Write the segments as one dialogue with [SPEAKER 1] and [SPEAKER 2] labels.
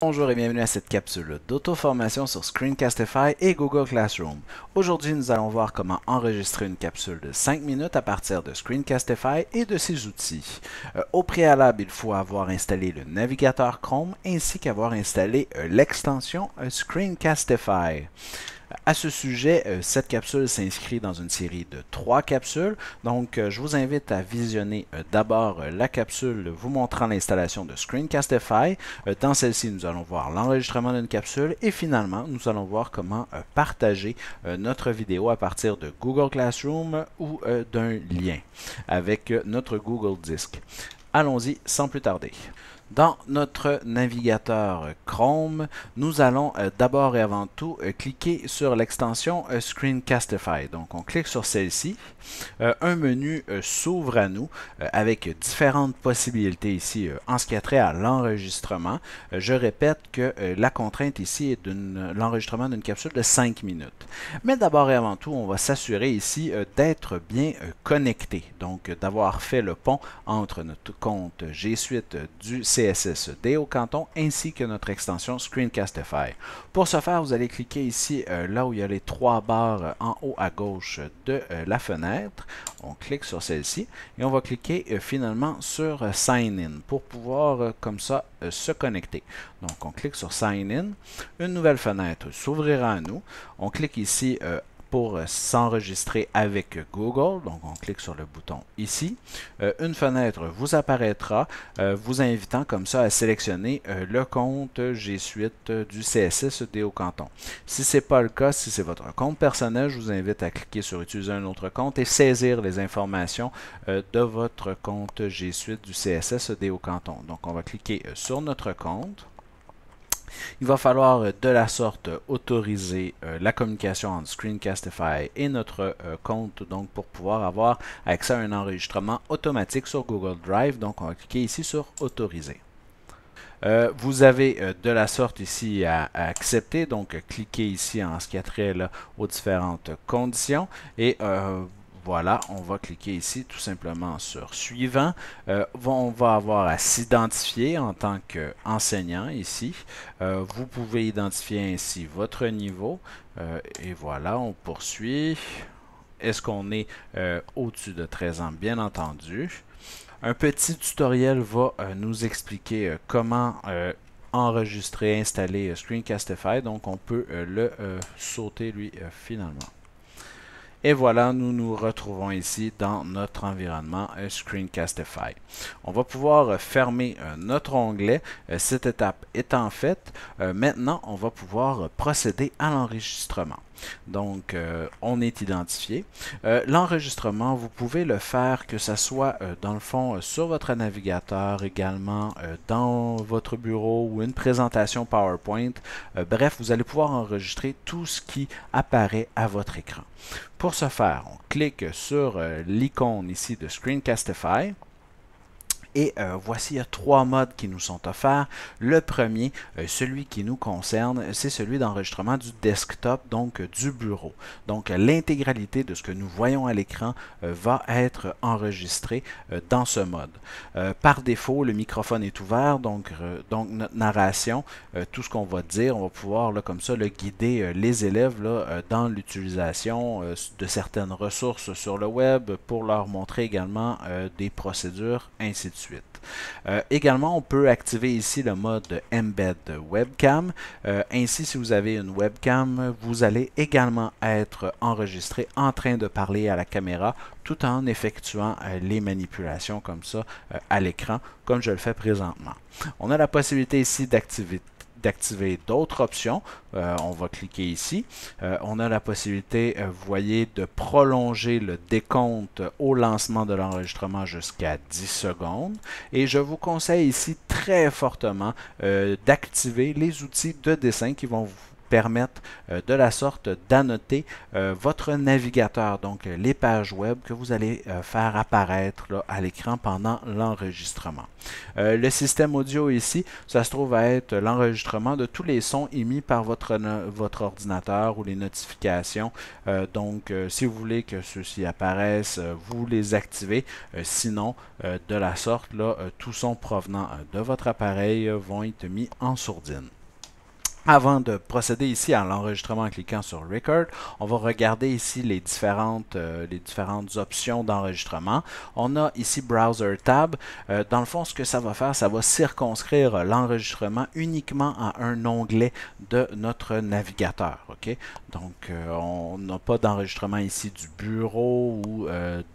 [SPEAKER 1] Bonjour et bienvenue à cette capsule d'auto-formation sur Screencastify et Google Classroom. Aujourd'hui, nous allons voir comment enregistrer une capsule de 5 minutes à partir de Screencastify et de ses outils. Euh, au préalable, il faut avoir installé le navigateur Chrome ainsi qu'avoir installé euh, l'extension euh, Screencastify. À ce sujet, cette euh, capsule s'inscrit dans une série de trois capsules. Donc, euh, je vous invite à visionner euh, d'abord la capsule vous montrant l'installation de Screencastify. dans celle-ci, nous allons voir l'enregistrement d'une capsule et finalement, nous allons voir comment partager notre vidéo à partir de Google Classroom ou d'un lien avec notre Google Disk. Allons-y sans plus tarder. Dans notre navigateur Chrome, nous allons euh, d'abord et avant tout euh, cliquer sur l'extension euh, Screencastify. Donc on clique sur celle-ci. Un menu s'ouvre à nous avec différentes possibilités ici en ce qui a trait à l'enregistrement. Je répète que la contrainte ici est l'enregistrement d'une capsule de 5 minutes. Mais d'abord et avant tout, on va s'assurer ici d'être bien connecté. Donc d'avoir fait le pont entre notre compte G Suite du site CSSD au canton ainsi que notre extension Screencastify. Pour ce faire, vous allez cliquer ici euh, là où il y a les trois barres euh, en haut à gauche de euh, la fenêtre. On clique sur celle-ci et on va cliquer finalement sur Sign In pour pouvoir comme ça se connecter. Donc on clique sur Sign In. Une nouvelle fenêtre s'ouvrira à nous. On clique ici pour euh, s'enregistrer avec Google. Donc, on clique sur le bouton ici. Euh, une fenêtre vous apparaîtra, euh, vous invitant comme ça à sélectionner le compte G Suite du CSS au Canton. Si ce n'est pas le cas, si c'est votre compte personnel, je vous invite à cliquer sur Utiliser un autre compte et saisir les informations de votre compte G Suite du CSS au Canton. Donc, on va cliquer sur notre compte. Il va falloir euh, de la sorte euh, autoriser euh, la communication entre Screencastify et notre compte donc pour pouvoir avoir accès à un enregistrement automatique sur Google Drive. Donc on va cliquer ici sur autoriser. vous avez de la sorte ici à, accepter, donc cliquez ici en ce qui a trait aux différentes conditions et voilà, on va cliquer ici tout simplement sur suivant. Euh, on va avoir à s'identifier en tant qu'enseignant ici. Euh, vous pouvez identifier ainsi votre niveau. Euh, et voilà, on poursuit. Est-ce qu'on est, est au-dessus de 13 ans? Bien entendu. Un petit tutoriel va nous expliquer comment enregistrer, installer Screencastify. Donc, on peut le sauter, lui, finalement. Et voilà, nous nous retrouvons ici dans notre environnement euh, Screencastify. On va pouvoir euh, fermer euh, notre onglet. Cette étape étant faite, maintenant, on va pouvoir procéder à l'enregistrement. Donc, euh, on est identifié. Euh, l'enregistrement, vous pouvez le faire que ce soit euh, dans le fond sur votre navigateur, également dans votre bureau ou une présentation PowerPoint. bref, vous allez pouvoir enregistrer tout ce qui apparaît à votre écran. Pour ce faire, on clique sur l'icône ici de Screencastify. Et euh, voici euh, trois modes qui nous sont offerts. Le premier, euh, celui qui nous concerne, c'est celui d'enregistrement du desktop, donc du bureau. Donc l'intégralité de ce que nous voyons à l'écran va être enregistrée dans ce mode. par défaut, le microphone est ouvert, donc, notre narration, tout ce qu'on va dire, on va pouvoir comme ça le guider les élèves dans l'utilisation de certaines ressources sur le web pour leur montrer également des procédures, ainsi de suite. Euh, également, on peut activer ici le mode Embed Webcam. Euh, ainsi, si vous avez une webcam, vous allez également être enregistré en train de parler à la caméra tout en effectuant euh, les manipulations comme ça à l'écran, comme je le fais présentement. On a la possibilité ici d'activer d'activer d'autres options. Euh, on va cliquer ici. Euh, on a la possibilité, euh, vous voyez, de prolonger le décompte au lancement de l'enregistrement jusqu'à 10 secondes. Et je vous conseille ici très fortement d'activer les outils de dessin qui vont vous permettre euh, de la sorte d'annoter euh, votre navigateur, donc euh, les pages web que vous allez faire apparaître à l'écran pendant l'enregistrement. le système audio ici, ça se trouve à être l'enregistrement de tous les sons émis par votre, votre ordinateur ou les notifications. donc, si vous voulez que ceux-ci apparaissent, vous les activez. sinon, de la sorte, là, tout son provenant de votre appareil vont être mis en sourdine. Avant de procéder ici à l'enregistrement en cliquant sur Record, on va regarder ici les différentes, euh, les différentes options d'enregistrement. On a ici Browser Tab. Euh, dans le fond, ce que ça va faire, ça va circonscrire l'enregistrement uniquement à un onglet de notre navigateur. Donc, euh, on n'a pas d'enregistrement ici du bureau ou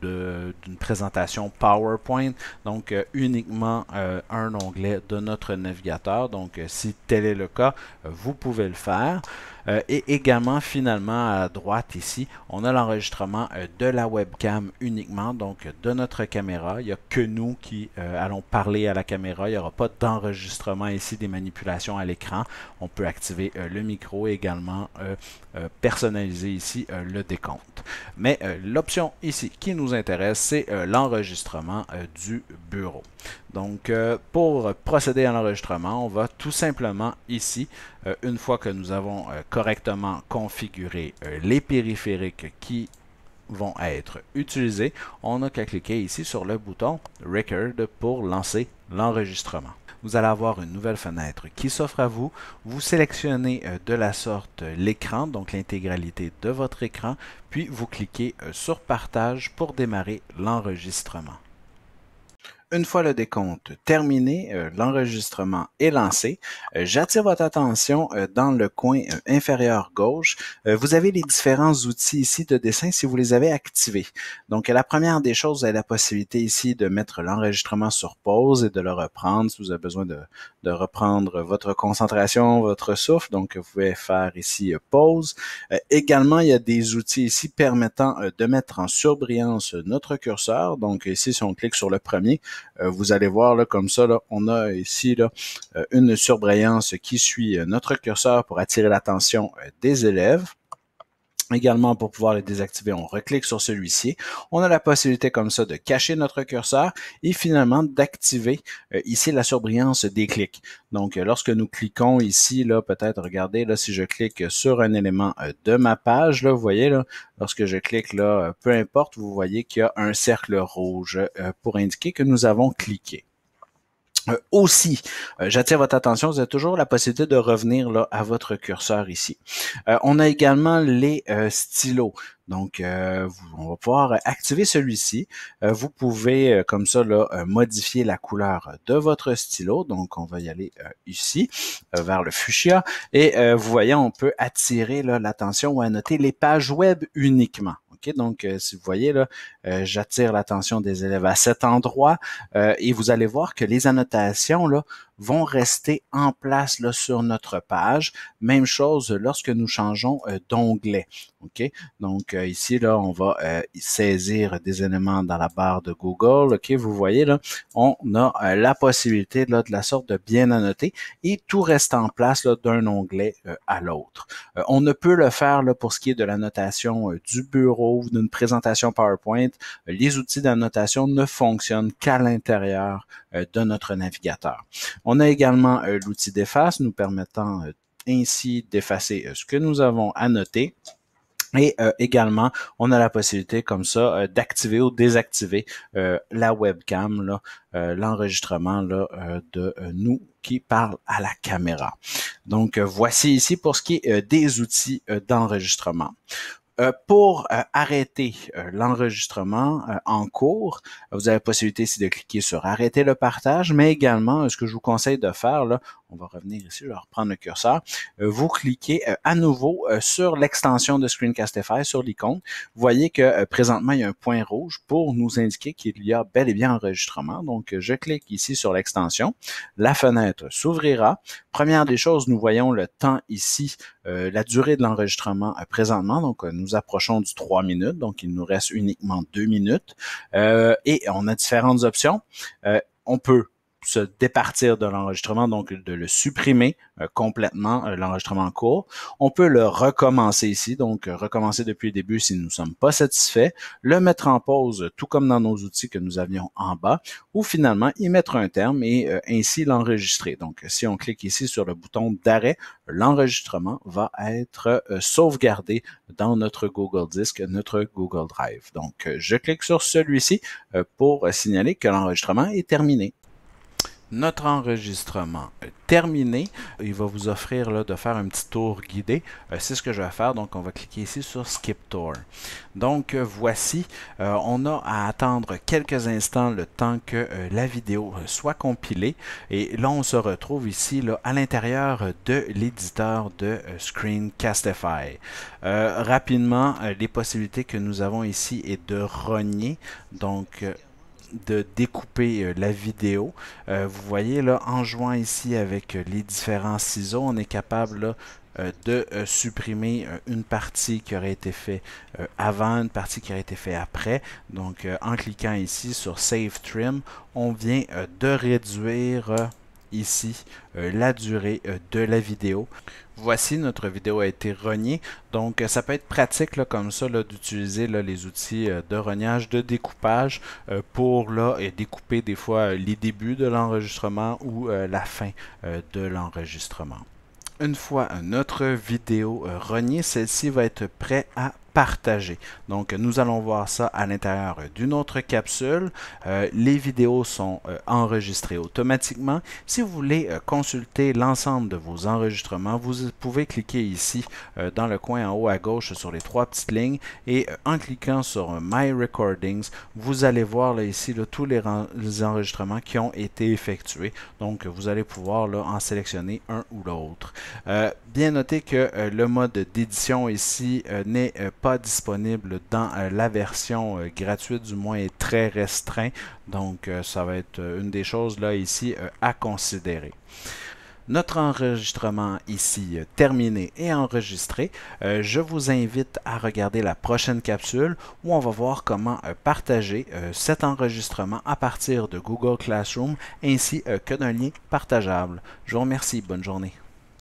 [SPEAKER 1] d'une présentation PowerPoint. Donc, uniquement un onglet de notre navigateur. Donc, si tel est le cas, vous pouvez le faire. Euh, et également, finalement, à droite ici, on a l'enregistrement euh, de la webcam uniquement, donc de notre caméra. Il n'y a que nous qui euh, allons parler à la caméra. Il n'y aura pas d'enregistrement ici des manipulations à l'écran. On peut activer le micro et également personnaliser ici le décompte. Mais l'option ici qui nous intéresse, c'est l'enregistrement du bureau. Donc, euh, pour procéder à l'enregistrement, on va tout simplement ici, euh, une fois que nous avons euh, correctement configuré les périphériques qui vont être utilisés, on n'a qu'à cliquer ici sur le bouton Record pour lancer l'enregistrement. Vous allez avoir une nouvelle fenêtre qui s'offre à vous. Vous sélectionnez de la sorte l'écran, donc l'intégralité de votre écran, puis vous cliquez sur Partage pour démarrer l'enregistrement. Une fois le décompte terminé, euh, l'enregistrement est lancé. Euh, j'attire votre attention euh, dans le coin inférieur gauche. vous avez les différents outils ici de dessin si vous les avez activés. Donc, la première des choses, est la possibilité ici de mettre l'enregistrement sur pause et de le reprendre si vous avez besoin de, de reprendre votre concentration, votre souffle. Donc, vous pouvez faire ici pause. également, il y a des outils ici permettant de mettre en surbrillance notre curseur. Donc, ici, si on clique sur le premier, euh, vous allez voir là, comme ça, là, on a ici là, euh, une surbrillance qui suit notre curseur pour attirer l'attention euh, des élèves. Également, pour pouvoir le désactiver, on reclique sur celui-ci. On a la possibilité comme ça de cacher notre curseur et finalement d'activer euh, ici la surbrillance des clics. Donc, euh, lorsque nous cliquons ici, là, peut-être, regardez, là, si je clique sur un élément euh, de ma page, là, vous voyez, là, lorsque je clique là, peu importe, vous voyez qu'il y a un cercle rouge pour indiquer que nous avons cliqué. Euh, aussi, euh, j'attire votre attention, vous avez toujours la possibilité de revenir là à votre curseur ici. Euh, on a également les stylos. Donc, euh, on va pouvoir activer celui-ci. Euh, vous pouvez, euh, comme ça, là, modifier la couleur de votre stylo. Donc, on va y aller ici, vers le fuchsia. Et vous voyez, on peut attirer l'attention ou annoter les pages web uniquement. ok, donc, si vous voyez, là, j'attire l'attention des élèves à cet endroit et vous allez voir que les annotations là, vont rester en place là, sur notre page. Même chose lorsque nous changeons euh, d'onglet. OK? Donc euh, ici, là, on va euh, saisir des éléments dans la barre de Google. vous voyez là, on a la possibilité là, de la sorte de bien annoter et tout reste en place d'un onglet à l'autre. on ne peut le faire là, pour ce qui est de la notation du bureau, ou d'une présentation PowerPoint. Les outils d'annotation ne fonctionnent qu'à l'intérieur de notre navigateur. On a également euh, l'outil d'efface nous permettant euh, ainsi d'effacer euh, ce que nous avons à noter. Et également, on a la possibilité comme ça d'activer ou désactiver la webcam, l'enregistrement de nous qui parlent à la caméra. Donc, voici ici pour ce qui est des outils d'enregistrement. Euh, pour euh, arrêter euh, l'enregistrement en cours, vous avez la possibilité ici de cliquer sur arrêter le partage, mais également ce que je vous conseille de faire, là, on va revenir ici, je vais reprendre le curseur, vous cliquez à nouveau sur l'extension de Screencastify, sur l'icône. Vous voyez que présentement, il y a un point rouge pour nous indiquer qu'il y a bel et bien enregistrement. Donc, je clique ici sur l'extension. La fenêtre s'ouvrira. Première des choses, nous voyons le temps ici, la durée de l'enregistrement présentement. Donc, nous nous approchons du 3 minutes, donc il nous reste uniquement 2 minutes. Euh, et on a différentes options. Euh, on peut se départir de l'enregistrement, donc de le supprimer euh, complètement, euh, l'enregistrement court. On peut le recommencer ici, donc euh, recommencer depuis le début si nous ne sommes pas satisfaits, le mettre en pause tout comme dans nos outils que nous avions en bas, ou finalement y mettre un terme et ainsi l'enregistrer. Donc si on clique ici sur le bouton d'arrêt, l'enregistrement va être sauvegardé dans notre Google Disk, notre Google Drive. Donc je clique sur celui-ci pour signaler que l'enregistrement est terminé. Notre enregistrement terminé. Il va vous offrir là, de faire un petit tour guidé. Euh, c'est ce que je vais faire. Donc, on va cliquer ici sur Skip Tour. Donc, euh, voici. Euh, on a à attendre quelques instants le temps que la vidéo soit compilée. Et là, on se retrouve ici là, à l'intérieur de l'éditeur de Screencastify. rapidement, les possibilités que nous avons ici est de rogner. Donc, de découper euh, la vidéo. Euh, vous voyez là, en jouant ici avec euh, les différents ciseaux, on est capable de supprimer une partie qui aurait été faite avant, une partie qui aurait été faite après. Donc en cliquant ici sur Save Trim, on vient de réduire ici euh, la durée euh, de la vidéo. Voici, notre vidéo a été rognée. Donc, euh, ça peut être pratique comme ça d'utiliser les outils de rognage, de découpage pour découper des fois les débuts de l'enregistrement ou la fin de l'enregistrement. Une fois notre vidéo rognée, celle-ci va être prête à partagé. Donc, nous allons voir ça à l'intérieur d'une autre capsule. Euh, les vidéos sont euh, enregistrées automatiquement. Si vous voulez euh, consulter l'ensemble de vos enregistrements, vous pouvez cliquer ici dans le coin en haut à gauche sur les trois petites lignes et en cliquant sur My Recordings, vous allez voir ici tous les, enregistrements qui ont été effectués. Donc, vous allez pouvoir en sélectionner un ou l'autre. bien noter que le mode d'édition ici n'est pas pas disponible dans euh, la version euh, gratuite, du moins est très restreint. Donc euh, ça va être une des choses là ici à considérer notre enregistrement ici terminé et enregistré. je vous invite à regarder la prochaine capsule où on va voir comment partager cet enregistrement à partir de Google Classroom ainsi que d'un lien partageable. Je vous remercie. Bonne journée.